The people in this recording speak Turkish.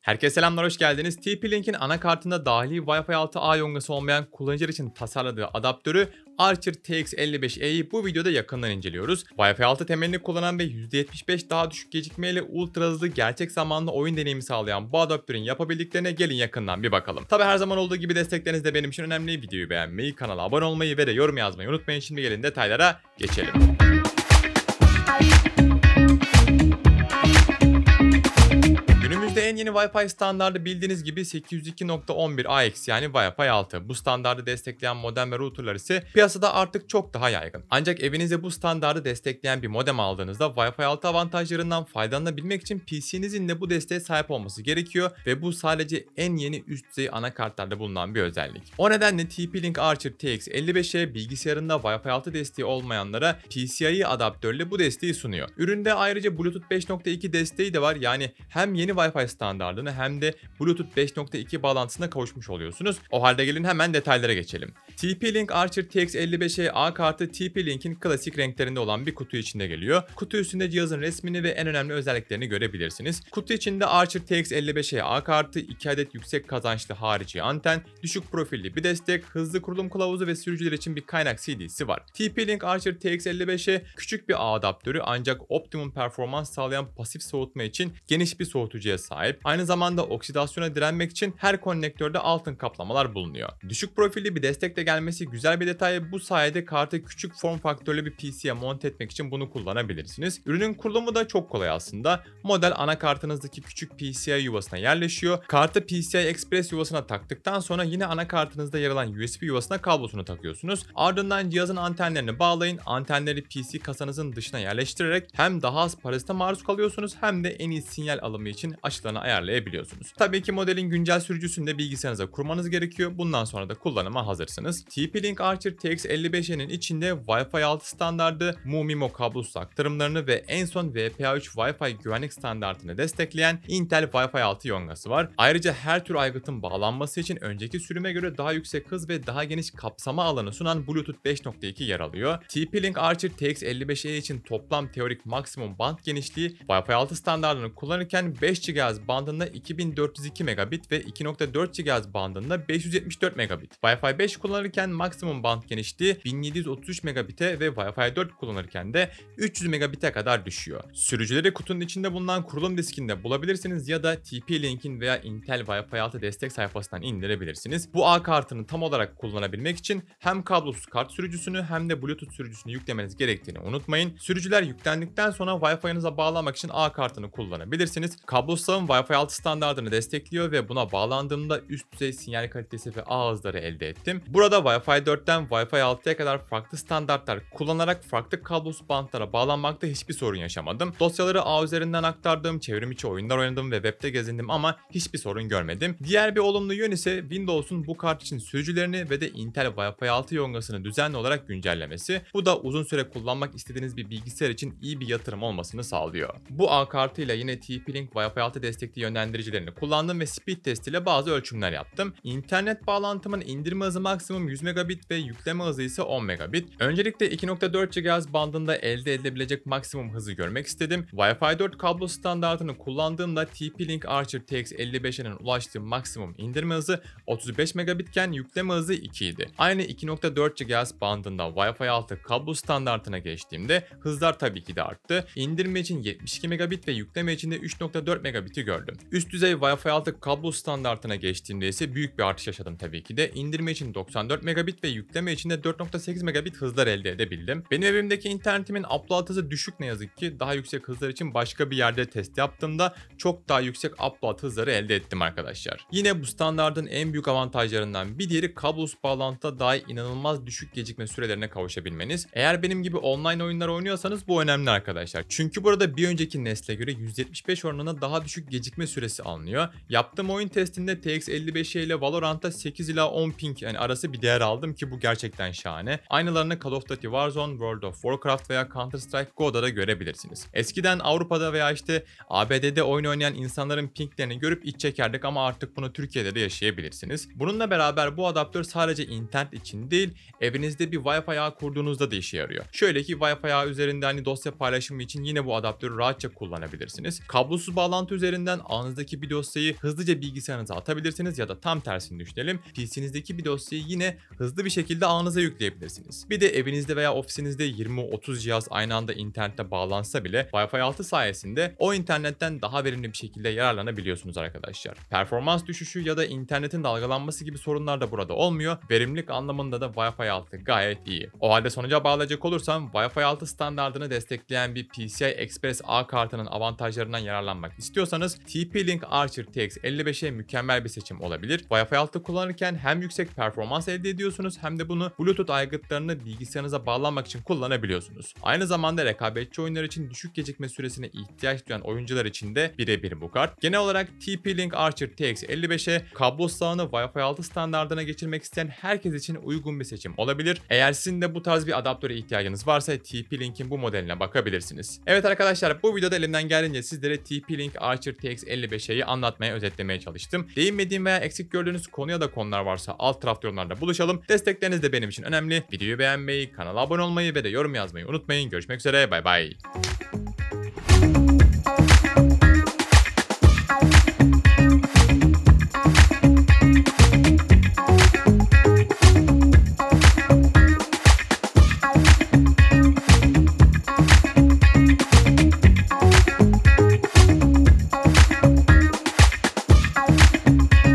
Herkese selamlar hoş geldiniz. TP-Link'in anakartında dahili Wi-Fi 6A yongası olmayan kullanıcı için tasarladığı adaptörü Archer TX55E'yi bu videoda yakından inceliyoruz. Wi-Fi 6 temelini kullanan ve %75 daha düşük gecikmeyle ultra hızlı gerçek zamanlı oyun deneyimi sağlayan bu adaptörün yapabildiklerine gelin yakından bir bakalım. Tabi her zaman olduğu gibi destekleriniz de benim için önemli. Videoyu beğenmeyi, kanala abone olmayı ve de yorum yazmayı unutmayın. Şimdi gelin detaylara geçelim. yeni Wi-Fi standardı bildiğiniz gibi 802.11 AX yani Wi-Fi 6. Bu standardı destekleyen modem ve routerlar ise piyasada artık çok daha yaygın. Ancak evinize bu standardı destekleyen bir modem aldığınızda Wi-Fi 6 avantajlarından faydalanabilmek için PC'nizin de bu desteğe sahip olması gerekiyor ve bu sadece en yeni üst düzey anakartlarda bulunan bir özellik. O nedenle TP-Link Archer TX55'e bilgisayarında Wi-Fi 6 desteği olmayanlara PCIe adaptörle bu desteği sunuyor. Üründe ayrıca Bluetooth 5.2 desteği de var yani hem yeni Wi-Fi standartı standartını hem de Bluetooth 5.2 bağlantısına kavuşmuş oluyorsunuz. O halde gelin hemen detaylara geçelim. TP-Link Archer TX55E A kartı TP-Link'in klasik renklerinde olan bir kutu içinde geliyor. Kutu üstünde cihazın resmini ve en önemli özelliklerini görebilirsiniz. Kutu içinde Archer TX55E A kartı, 2 adet yüksek kazançlı harici anten, düşük profilli bir destek, hızlı kurulum kılavuzu ve sürücüler için bir kaynak CD'si var. TP-Link Archer TX55'e küçük bir A adaptörü ancak optimum performans sağlayan pasif soğutma için geniş bir soğutucuya sahip. Aynı zamanda oksidasyona direnmek için her konnektörde altın kaplamalar bulunuyor. Düşük profilli bir destekle gelmesi güzel bir detay. Bu sayede kartı küçük form faktörlü bir PC'ye monte etmek için bunu kullanabilirsiniz. Ürünün kurulumu da çok kolay aslında. Model anakartınızdaki küçük PCI yuvasına yerleşiyor. Kartı PCI Express yuvasına taktıktan sonra yine anakartınızda yer alan USB yuvasına kablosunu takıyorsunuz. Ardından cihazın antenlerini bağlayın. Antenleri PC kasanızın dışına yerleştirerek hem daha az parazite maruz kalıyorsunuz hem de en iyi sinyal alımı için açılarını ayarlayabiliyorsunuz. Tabii ki modelin güncel sürücüsünü de bilgisayarınıza kurmanız gerekiyor. Bundan sonra da kullanıma hazırsınız. TP-Link Archer TX55'nin içinde Wi-Fi 6 standardı, Mumimo kablosuz aktarımlarını ve en son WPA3 Wi-Fi güvenlik standartını destekleyen Intel Wi-Fi 6 yongası var. Ayrıca her tür aygıtın bağlanması için önceki sürüme göre daha yüksek hız ve daha geniş kapsama alanı sunan Bluetooth 5.2 yer alıyor. TP-Link Archer tx 55 e için toplam teorik maksimum band genişliği Wi-Fi 6 standartını kullanırken 5 GHz band bandında 2402 megabit ve 2.4 GHz bandında 574 megabit. Wi-Fi 5 kullanırken maksimum band genişliği 1733 megabite ve Wi-Fi 4 kullanırken de 300 megabite kadar düşüyor. Sürücüleri kutunun içinde bulunan kurulum diskinde bulabilirsiniz ya da TP-Link'in veya Intel Wi-Fi 6 destek sayfasından indirebilirsiniz. Bu A kartını tam olarak kullanabilmek için hem kablosuz kart sürücüsünü hem de Bluetooth sürücüsünü yüklemeniz gerektiğini unutmayın. Sürücüler yüklendikten sonra Wi-Fi'nize bağlamak için A kartını kullanabilirsiniz. Kablosuz Wi-Fi 6 standartını destekliyor ve buna bağlandığımda üst düzey sinyal kalitesi ve ağ hızları elde ettim. Burada Wi-Fi 4'ten Wi-Fi 6'ya kadar farklı standartlar kullanarak farklı kablosuz bantlara bağlanmakta hiçbir sorun yaşamadım. Dosyaları ağ üzerinden aktardım, çevrim içi oyunlar oynadım ve webde gezindim ama hiçbir sorun görmedim. Diğer bir olumlu yön ise Windows'un bu kart için sürücülerini ve de Intel Wi-Fi 6 yongasını düzenli olarak güncellemesi. Bu da uzun süre kullanmak istediğiniz bir bilgisayar için iyi bir yatırım olmasını sağlıyor. Bu ağ kartıyla yine TP-Link Wi-Fi 6 destekli gerçekliği yönlendiricilerini kullandım ve speed test ile bazı ölçümler yaptım. İnternet bağlantımın indirme hızı maksimum 100 megabit ve yükleme hızı ise 10 megabit. Öncelikle 2.4 GHz bandında elde edilebilecek maksimum hızı görmek istedim. Wi-Fi 4 kablo standartını kullandığımda TP-Link Archer TX55'in ulaştığı maksimum indirme hızı 35 megabitken yükleme hızı 2 idi. Aynı 2.4 GHz bandında Wi-Fi 6 kablo standartına geçtiğimde hızlar tabii ki de arttı. İndirme için 72 megabit ve yükleme için de 3.4 megabiti gördüm gördüm. Üst düzey Wi-Fi 6 kablo standartına geçtiğimde ise büyük bir artış yaşadım tabii ki de. İndirme için 94 megabit ve yükleme için de 4.8 megabit hızlar elde edebildim. Benim evimdeki internetimin upload hızı düşük ne yazık ki. Daha yüksek hızlar için başka bir yerde test yaptığımda çok daha yüksek upload hızları elde ettim arkadaşlar. Yine bu standartın en büyük avantajlarından bir diğeri kablosuz bağlantıda dahi inanılmaz düşük gecikme sürelerine kavuşabilmeniz. Eğer benim gibi online oyunlar oynuyorsanız bu önemli arkadaşlar. Çünkü burada bir önceki nesle göre 175 oranına daha düşük gecikme gecikme süresi alınıyor. Yaptığım oyun testinde TX55 e ile Valorant'ta 8 ila 10 ping yani arası bir değer aldım ki bu gerçekten şahane. Aynılarını Call of Duty Warzone, World of Warcraft veya Counter Strike Go'da da görebilirsiniz. Eskiden Avrupa'da veya işte ABD'de oyun oynayan insanların pinglerini görüp iç çekerdik ama artık bunu Türkiye'de de yaşayabilirsiniz. Bununla beraber bu adaptör sadece internet için değil, evinizde bir Wi-Fi ağı kurduğunuzda da işe yarıyor. Şöyle ki Wi-Fi ağı üzerinde hani dosya paylaşımı için yine bu adaptörü rahatça kullanabilirsiniz. Kablosuz bağlantı üzerinden üzerinden bir dosyayı hızlıca bilgisayarınıza atabilirsiniz ya da tam tersini düşünelim. PC'nizdeki bir dosyayı yine hızlı bir şekilde anınıza yükleyebilirsiniz. Bir de evinizde veya ofisinizde 20-30 cihaz aynı anda internete bağlansa bile Wi-Fi 6 sayesinde o internetten daha verimli bir şekilde yararlanabiliyorsunuz arkadaşlar. Performans düşüşü ya da internetin dalgalanması gibi sorunlar da burada olmuyor. Verimlilik anlamında da Wi-Fi 6 gayet iyi. O halde sonuca bağlayacak olursam Wi-Fi 6 standartını destekleyen bir PCI Express A kartının avantajlarından yararlanmak istiyorsanız TP-Link Archer TX55'e mükemmel bir seçim olabilir. Wi-Fi 6 kullanırken hem yüksek performans elde ediyorsunuz hem de bunu Bluetooth aygıtlarını bilgisayarınıza bağlanmak için kullanabiliyorsunuz. Aynı zamanda rekabetçi oyunlar için düşük gecikme süresine ihtiyaç duyan oyuncular için de birebir bu kart. Genel olarak TP-Link Archer TX55'e kablo ağını Wi-Fi 6 standartına geçirmek isteyen herkes için uygun bir seçim olabilir. Eğer sizin de bu tarz bir adaptöre ihtiyacınız varsa TP-Link'in bu modeline bakabilirsiniz. Evet arkadaşlar bu videoda elimden geldiğince sizlere TP-Link Archer TX X55'i anlatmaya, özetlemeye çalıştım. Değinmediğim veya eksik gördüğünüz konu ya da konular varsa alt tarafta yorumlarda buluşalım. Destekleriniz de benim için önemli. Videoyu beğenmeyi, kanala abone olmayı ve de yorum yazmayı unutmayın. Görüşmek üzere, bay bay.